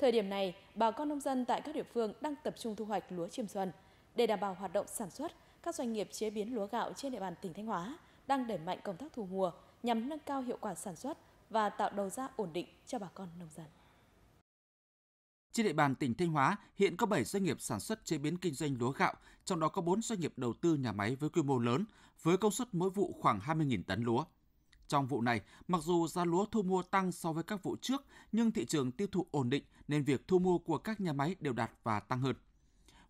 Thời điểm này, bà con nông dân tại các địa phương đang tập trung thu hoạch lúa chiêm xuân. Để đảm bảo hoạt động sản xuất, các doanh nghiệp chế biến lúa gạo trên địa bàn tỉnh Thanh Hóa đang đẩy mạnh công tác thu mùa nhằm nâng cao hiệu quả sản xuất và tạo đầu ra ổn định cho bà con nông dân. Trên địa bàn tỉnh Thanh Hóa, hiện có 7 doanh nghiệp sản xuất chế biến kinh doanh lúa gạo, trong đó có 4 doanh nghiệp đầu tư nhà máy với quy mô lớn, với công suất mỗi vụ khoảng 20.000 tấn lúa. Trong vụ này, mặc dù giá lúa thu mua tăng so với các vụ trước, nhưng thị trường tiêu thụ ổn định nên việc thu mua của các nhà máy đều đạt và tăng hơn.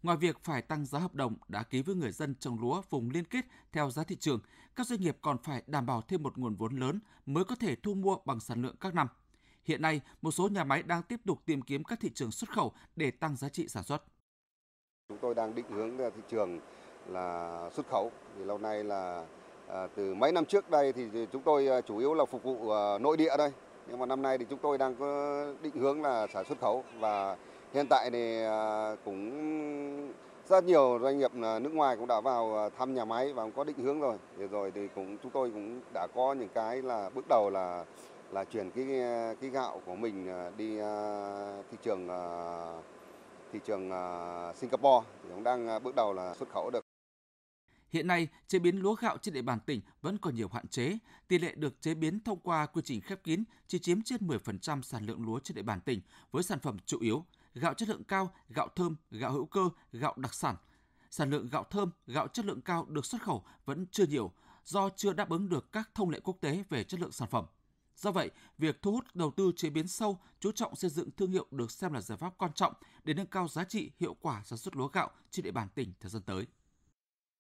Ngoài việc phải tăng giá hợp đồng đã ký với người dân trồng lúa vùng liên kết theo giá thị trường, các doanh nghiệp còn phải đảm bảo thêm một nguồn vốn lớn mới có thể thu mua bằng sản lượng các năm. Hiện nay, một số nhà máy đang tiếp tục tìm kiếm các thị trường xuất khẩu để tăng giá trị sản xuất. Chúng tôi đang định hướng thị trường là xuất khẩu. Thì lâu nay là À, từ mấy năm trước đây thì chúng tôi à, chủ yếu là phục vụ à, nội địa đây, nhưng mà năm nay thì chúng tôi đang có định hướng là sản xuất khẩu và hiện tại thì cũng rất nhiều doanh nghiệp nước ngoài cũng đã vào thăm nhà máy và cũng có định hướng rồi. Để rồi thì cũng chúng tôi cũng đã có những cái là bước đầu là là chuyển cái cái gạo của mình đi thị trường thị trường Singapore thì cũng đang bước đầu là xuất khẩu được. Hiện nay, chế biến lúa gạo trên địa bàn tỉnh vẫn còn nhiều hạn chế. Tỷ lệ được chế biến thông qua quy trình khép kín chỉ chiếm trên 10% sản lượng lúa trên địa bàn tỉnh với sản phẩm chủ yếu gạo chất lượng cao, gạo thơm, gạo hữu cơ, gạo đặc sản. Sản lượng gạo thơm, gạo chất lượng cao được xuất khẩu vẫn chưa nhiều do chưa đáp ứng được các thông lệ quốc tế về chất lượng sản phẩm. Do vậy, việc thu hút đầu tư chế biến sâu, chú trọng xây dựng thương hiệu được xem là giải pháp quan trọng để nâng cao giá trị, hiệu quả sản xuất lúa gạo trên địa bàn tỉnh thời gian tới.